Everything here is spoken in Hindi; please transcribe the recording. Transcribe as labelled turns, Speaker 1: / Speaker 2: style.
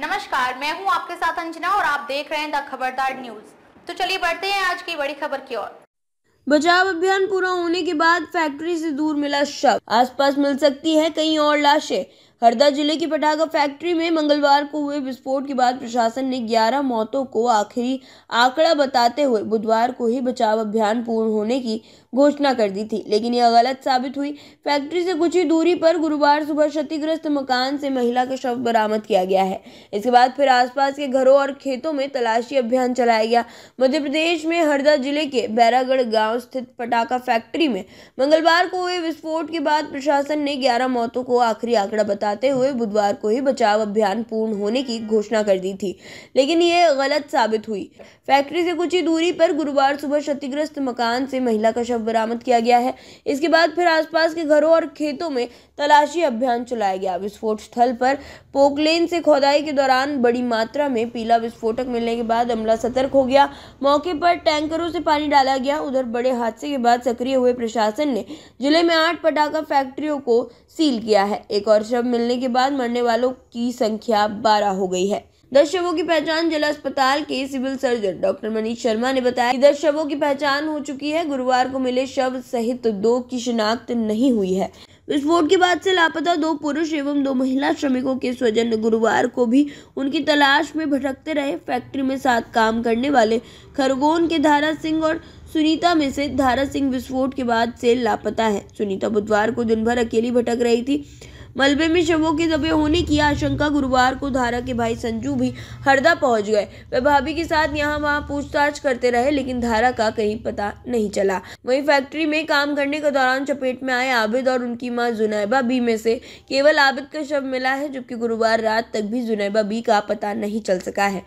Speaker 1: नमस्कार मैं हूं आपके साथ अंजना और आप देख रहे हैं द खबरदार न्यूज तो चलिए बढ़ते हैं आज की बड़ी खबर की ओर बचाव अभियान पूरा होने के बाद फैक्ट्री से दूर मिला शव आसपास मिल सकती है कई और लाशें हरदा जिले की पटाखा फैक्ट्री में मंगलवार को हुए विस्फोट के बाद प्रशासन ने 11 मौतों को आखिरी आंकड़ा बताते हुए बुधवार को ही बचाव अभियान पूर्ण होने की घोषणा कर दी थी लेकिन यह गलत साबित हुई फैक्ट्री से कुछ ही दूरी पर गुरुवार सुबह क्षतिग्रस्त मकान से महिला का शव बरामद किया गया है इसके बाद फिर आसपास के घरों और खेतों में तलाशी अभियान चलाया गया मध्य प्रदेश में हरदा जिले के बैरागढ़ गांव स्थित पटाखा फैक्ट्री में मंगलवार को हुए विस्फोट के बाद प्रशासन ने ग्यारह मौतों को आखिरी आंकड़ा बताया बताते हुए बुधवार को ही बचाव अभियान पूर्ण होने की घोषणा कर दी थी लेकिन ये गलत साबित हुई फैक्ट्री से कुछ ही दूरी पर गुरुवार सुबह क्षतिग्रस्त मकान से महिला का शव बरामद किया गया है इसके बाद फिर आसपास के घरों और खेतों में तलाशी अभियान चलाया गया विस्फोट स्थल पर पोकलेन से खोदाई के दौरान बड़ी मात्रा में पीला विस्फोटक मिलने के बाद अमला सतर्क हो गया मौके पर टैंकरों से पानी डाला गया उधर बड़े हादसे के बाद सक्रिय हुए प्रशासन ने जिले में आठ पटाखा फैक्ट्रियों को सील किया है एक और शव मिलने के बाद मरने वालों की संख्या बारह हो गई है दस शवों की पहचान जिला अस्पताल के civil surgeon doctor Manish Sharma ने बताया कि दस शवों की पहचान हो चुकी है गुरुवार को मिले शव सहित तो दो की शिनाख्त नहीं हुई है विस्फोट के बाद से लापता दो पुरुष एवं दो महिला श्रमिकों के स्वजन गुरुवार को भी उनकी तलाश में भटकते रहे फैक्ट्री में साथ काम करने वाले खरगोन के धारा सिंह और सुनीता में से धारा सिंह विस्फोट के बाद से लापता है सुनीता बुधवार को दिन भर अकेली भटक रही थी मलबे में शवों के दबे होने की आशंका गुरुवार को धारा के भाई संजू भी हरदा पहुंच गए वह भाभी के साथ यहाँ वहाँ पूछताछ करते रहे लेकिन धारा का कहीं पता नहीं चला वहीं फैक्ट्री में काम करने के दौरान चपेट में आए आबिद और उनकी माँ जुनैबा बी में से केवल आबिद का शव मिला है जबकि गुरुवार रात तक भी जुनैबा बी का पता नहीं चल सका है